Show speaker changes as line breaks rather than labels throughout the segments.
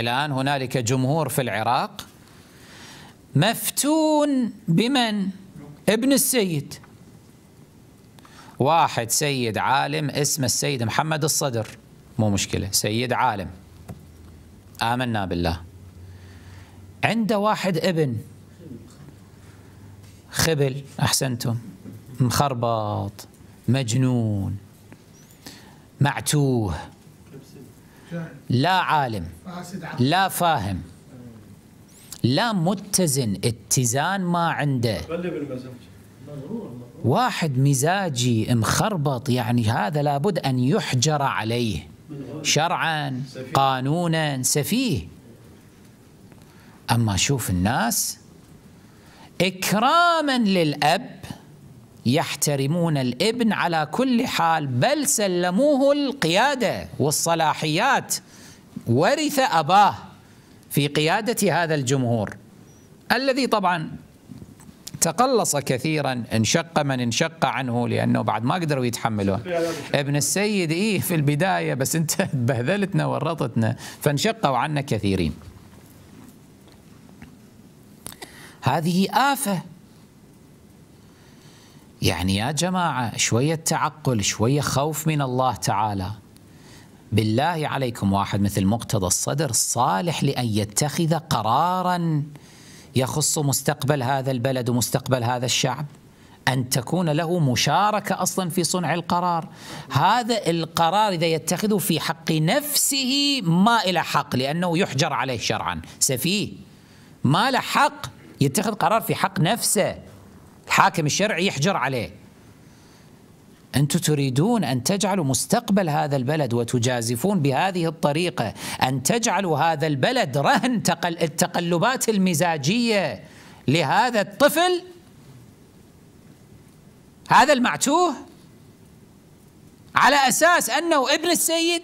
الآن هنالك جمهور في العراق مفتون بمن؟ ابن السيد واحد سيد عالم اسمه السيد محمد الصدر مو مشكلة سيد عالم آمنا بالله عنده واحد ابن خبل أحسنتم مخربط مجنون معتوه لا عالم لا فاهم لا متزن اتزان ما عنده واحد مزاجي مخربط يعني هذا لابد أن يحجر عليه شرعا قانونا سفيه أما شوف الناس إكراما للأب يحترمون الابن على كل حال بل سلموه القياده والصلاحيات ورث اباه في قياده هذا الجمهور الذي طبعا تقلص كثيرا انشق من انشق عنه لانه بعد ما قدروا يتحملون ابن السيد ايه في البدايه بس انت بهذلتنا ورطتنا فانشقوا عنا كثيرين هذه آفة يعني يا جماعة شوية تعقل شوية خوف من الله تعالى بالله عليكم واحد مثل مقتضى الصدر صالح لأن يتخذ قرارا يخص مستقبل هذا البلد ومستقبل هذا الشعب أن تكون له مشاركة أصلا في صنع القرار هذا القرار إذا يتخذه في حق نفسه ما إلى حق لأنه يحجر عليه شرعا سفيه ما له حق يتخذ قرار في حق نفسه الحاكم الشرعي يحجر عليه انتم تريدون ان تجعلوا مستقبل هذا البلد وتجازفون بهذه الطريقه ان تجعلوا هذا البلد رهن تقل التقلبات المزاجيه لهذا الطفل هذا المعتوه على اساس انه ابن السيد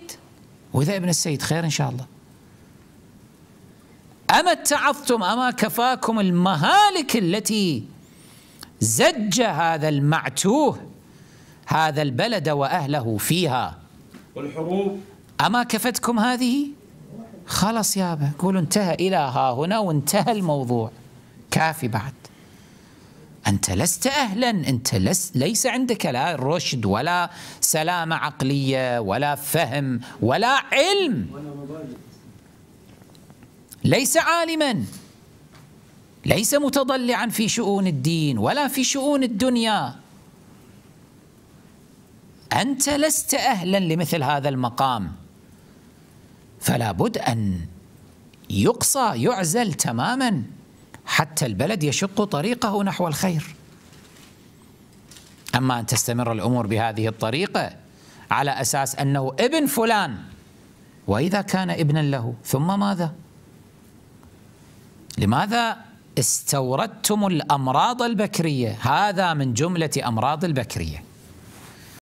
واذا ابن السيد خير ان شاء الله اما اتعظتم اما كفاكم المهالك التي زج هذا المعتوه هذا البلد وأهله فيها والحروب أما كفتكم هذه؟ خلاص يابا قولوا انتهى إلى ها هنا وانتهى الموضوع كافي بعد أنت لست أهلا أنت لست ليس عندك لا رشد ولا سلامة عقلية ولا فهم ولا علم ليس عالما ليس متضلعا في شؤون الدين ولا في شؤون الدنيا انت لست اهلا لمثل هذا المقام فلا بد ان يقصى يعزل تماما حتى البلد يشق طريقه نحو الخير اما ان تستمر الامور بهذه الطريقه على اساس انه ابن فلان واذا كان ابنا له ثم ماذا لماذا استوردتم الأمراض البكرية هذا من جملة أمراض البكرية